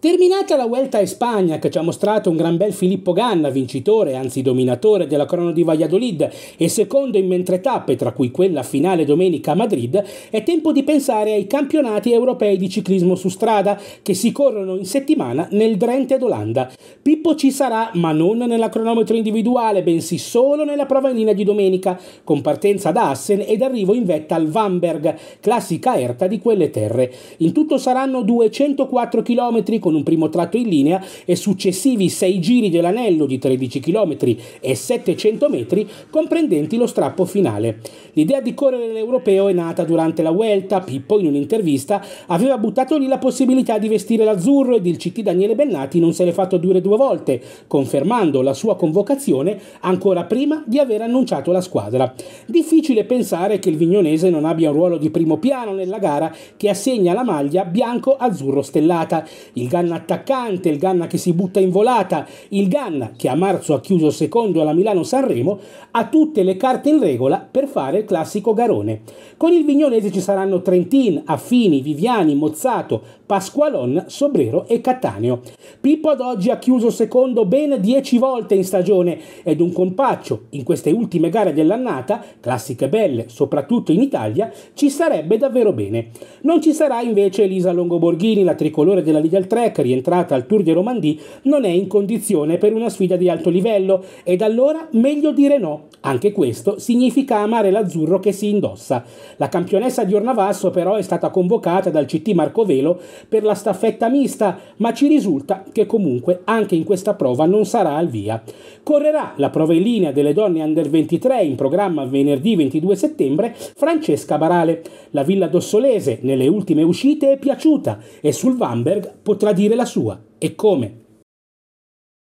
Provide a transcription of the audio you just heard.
Terminata la Vuelta a Spagna, che ci ha mostrato un gran bel Filippo Ganna, vincitore, anzi dominatore della crono di Valladolid e secondo in mentre tappe, tra cui quella finale domenica a Madrid, è tempo di pensare ai campionati europei di ciclismo su strada che si corrono in settimana nel Drenthe d'Olanda. Pippo ci sarà, ma non nella cronometro individuale, bensì solo nella prova in linea di domenica, con partenza da Assen ed arrivo in vetta al Vamberg, classica erta di quelle terre. In tutto saranno 204 km con con un primo tratto in linea e successivi sei giri dell'anello di 13 km e 700 metri comprendenti lo strappo finale. L'idea di correre l'europeo è nata durante la Vuelta, Pippo in un'intervista aveva buttato lì la possibilità di vestire l'azzurro ed il CT Daniele Bennati non se l'è fatto dire due volte, confermando la sua convocazione ancora prima di aver annunciato la squadra. Difficile pensare che il vignonese non abbia un ruolo di primo piano nella gara che assegna la maglia bianco-azzurro stellata. Il Ganna attaccante, il Ganna che si butta in volata, il Ganna che a marzo ha chiuso secondo alla Milano-Sanremo, ha tutte le carte in regola per fare il classico garone. Con il Vignonese ci saranno Trentin, Affini, Viviani, Mozzato, Pasqualon, Sobrero e Cattaneo. Pippo ad oggi ha chiuso secondo ben 10 volte in stagione ed un compaccio in queste ultime gare dell'annata, classiche belle soprattutto in Italia, ci sarebbe davvero bene. Non ci sarà invece Elisa Longoborghini, la tricolore della Liga 3, Leclerc, rientrata al Tour de Romandie, non è in condizione per una sfida di alto livello ed allora meglio dire no. Anche questo significa amare l'azzurro che si indossa. La campionessa di Ornavasso però è stata convocata dal CT Marcovelo per la staffetta mista, ma ci risulta che comunque anche in questa prova non sarà al via. Correrà la prova in linea delle donne under 23 in programma venerdì 22 settembre Francesca Barale. La Villa Dossolese nelle ultime uscite è piaciuta e sul Vanberg potrà dire dire la sua e come.